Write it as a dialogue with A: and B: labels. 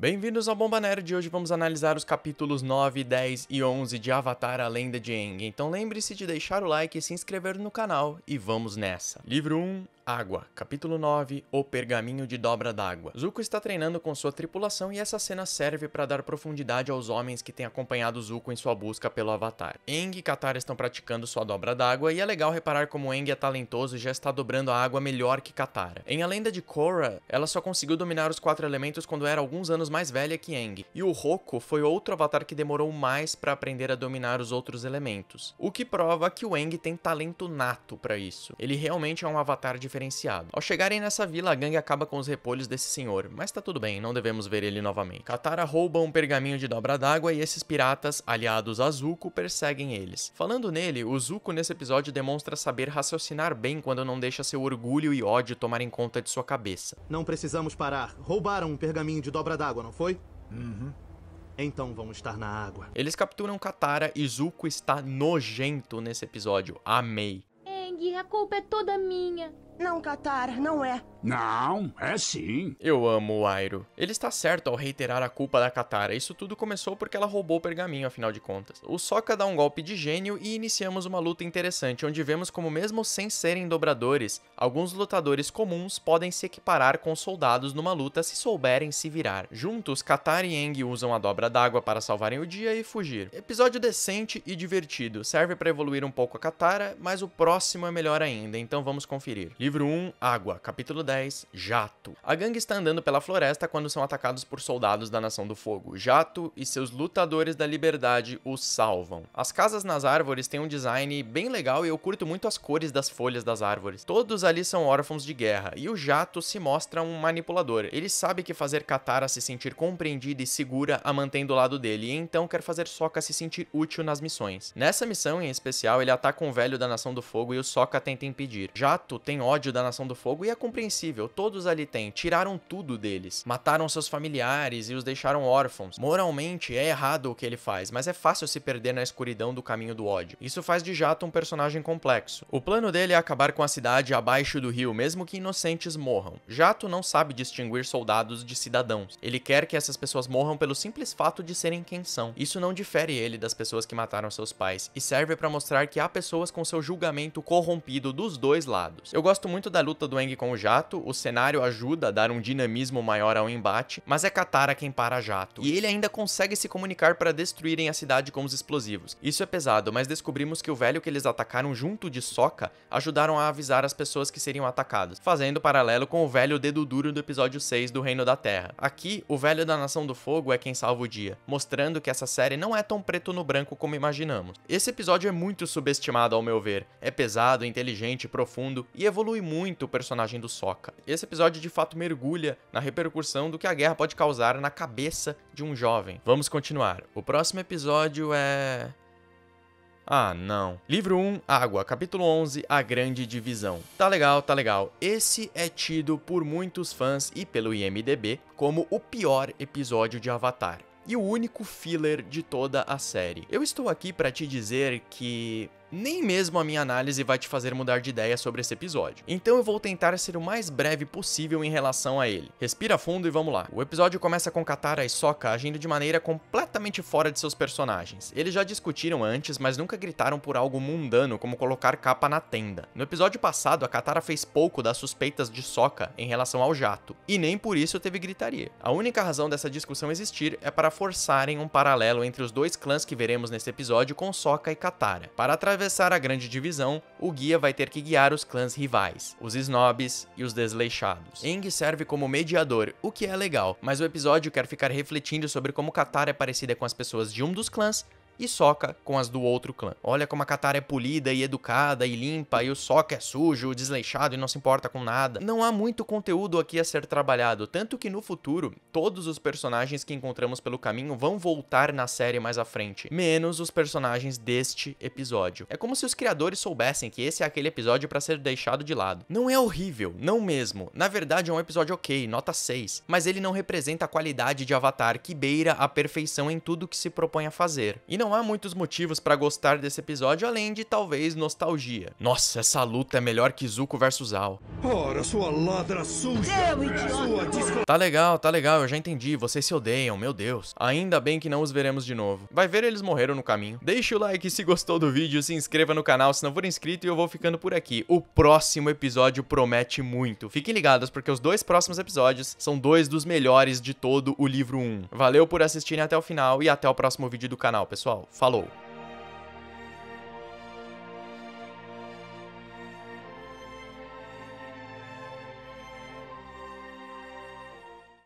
A: Bem-vindos ao Bomba Nerd hoje vamos analisar os capítulos 9, 10 e 11 de Avatar A Lenda de Aang. Então lembre-se de deixar o like e se inscrever no canal e vamos nessa. Livro 1, Água, capítulo 9, O Pergaminho de Dobra d'Água. Zuko está treinando com sua tripulação e essa cena serve para dar profundidade aos homens que têm acompanhado Zuko em sua busca pelo Avatar. Eng e Katara estão praticando sua dobra d'água e é legal reparar como Eng é talentoso e já está dobrando a água melhor que Katara. Em A Lenda de Korra, ela só conseguiu dominar os quatro elementos quando era alguns anos mais velha que Eng, e o Roku foi outro Avatar que demorou mais para aprender a dominar os outros elementos, o que prova que o Eng tem talento nato para isso. Ele realmente é um Avatar de diferenciado. Ao chegarem nessa vila, a gangue acaba com os repolhos desse senhor, mas tá tudo bem, não devemos ver ele novamente. Katara rouba um pergaminho de dobra d'água e esses piratas, aliados a Zuko, perseguem eles. Falando nele, o Zuko nesse episódio demonstra saber raciocinar bem quando não deixa seu orgulho e ódio tomarem conta de sua cabeça. Não precisamos parar. Roubaram um pergaminho de dobra d'água, não foi? Uhum. Então vamos estar na água. Eles capturam Katara e Zuko está nojento nesse episódio. Amei. Eng, a culpa é toda minha. Não, Katara, não é. Não, é sim. Eu amo o Airo. Ele está certo ao reiterar a culpa da Katara. Isso tudo começou porque ela roubou o pergaminho, afinal de contas. O Sokka dá um golpe de gênio e iniciamos uma luta interessante, onde vemos como mesmo sem serem dobradores, alguns lutadores comuns podem se equiparar com soldados numa luta se souberem se virar. Juntos, Katara e Aang usam a dobra d'água para salvarem o dia e fugir. Episódio decente e divertido. Serve para evoluir um pouco a Katara, mas o próximo é melhor ainda, então vamos conferir. Livro 1, Água, capítulo 10, Jato. A gangue está andando pela floresta quando são atacados por soldados da Nação do Fogo. Jato e seus lutadores da liberdade os salvam. As casas nas árvores têm um design bem legal e eu curto muito as cores das folhas das árvores. Todos ali são órfãos de guerra e o Jato se mostra um manipulador. Ele sabe que fazer Katara se sentir compreendida e segura a mantém do lado dele e então quer fazer Sokka se sentir útil nas missões. Nessa missão em especial, ele ataca um velho da Nação do Fogo e o Sokka tenta impedir. Jato tem ódio da Nação do Fogo e é compreensível, todos ali têm, tiraram tudo deles, mataram seus familiares e os deixaram órfãos. Moralmente é errado o que ele faz, mas é fácil se perder na escuridão do caminho do ódio. Isso faz de Jato um personagem complexo. O plano dele é acabar com a cidade abaixo do rio, mesmo que inocentes morram. Jato não sabe distinguir soldados de cidadãos. Ele quer que essas pessoas morram pelo simples fato de serem quem são. Isso não difere ele das pessoas que mataram seus pais e serve para mostrar que há pessoas com seu julgamento corrompido dos dois lados. Eu gosto gosto muito da luta do Eng com o Jato, o cenário ajuda a dar um dinamismo maior ao embate, mas é Katara quem para Jato. E ele ainda consegue se comunicar para destruírem a cidade com os explosivos. Isso é pesado, mas descobrimos que o velho que eles atacaram junto de Sokka ajudaram a avisar as pessoas que seriam atacadas, fazendo paralelo com o velho dedo duro do episódio 6 do Reino da Terra. Aqui, o velho da Nação do Fogo é quem salva o dia, mostrando que essa série não é tão preto no branco como imaginamos. Esse episódio é muito subestimado ao meu ver. É pesado, inteligente, profundo e evolutivo evolui muito o personagem do Sokka. Esse episódio de fato mergulha na repercussão do que a guerra pode causar na cabeça de um jovem. Vamos continuar. O próximo episódio é. Ah, não. Livro 1, Água, capítulo 11, A Grande Divisão. Tá legal, tá legal. Esse é tido por muitos fãs e pelo IMDB como o pior episódio de Avatar e o único filler de toda a série. Eu estou aqui para te dizer que nem mesmo a minha análise vai te fazer mudar de ideia sobre esse episódio. Então eu vou tentar ser o mais breve possível em relação a ele. Respira fundo e vamos lá. O episódio começa com Katara e Sokka agindo de maneira completamente fora de seus personagens. Eles já discutiram antes, mas nunca gritaram por algo mundano como colocar capa na tenda. No episódio passado, a Katara fez pouco das suspeitas de Sokka em relação ao jato, e nem por isso teve gritaria. A única razão dessa discussão existir é para forçarem um paralelo entre os dois clãs que veremos nesse episódio com Sokka e Katara. Para atravessar atravessar a grande divisão, o guia vai ter que guiar os clãs rivais, os snobs e os desleixados. Eng serve como mediador, o que é legal, mas o episódio quer ficar refletindo sobre como Katara é parecida com as pessoas de um dos clãs e soca com as do outro clã. Olha como a Katara é polida e educada e limpa, e o Soca é sujo, desleixado e não se importa com nada. Não há muito conteúdo aqui a ser trabalhado, tanto que no futuro, todos os personagens que encontramos pelo caminho vão voltar na série mais à frente, menos os personagens deste episódio. É como se os criadores soubessem que esse é aquele episódio para ser deixado de lado. Não é horrível, não mesmo. Na verdade é um episódio ok, nota 6, mas ele não representa a qualidade de Avatar que beira a perfeição em tudo que se propõe a fazer. E não não há muitos motivos para gostar desse episódio além de talvez nostalgia. Nossa, essa luta é melhor que Zuko versus Al. Ora, sua ladra suja! Sua tá legal, tá legal, eu já entendi. Vocês se odeiam, meu Deus. Ainda bem que não os veremos de novo. Vai ver, eles morreram no caminho. Deixa o like se gostou do vídeo, se inscreva no canal se não for inscrito e eu vou ficando por aqui. O próximo episódio promete muito. Fiquem ligados porque os dois próximos episódios são dois dos melhores de todo o livro 1. Valeu por assistirem até o final e até o próximo vídeo do canal, pessoal. Falou!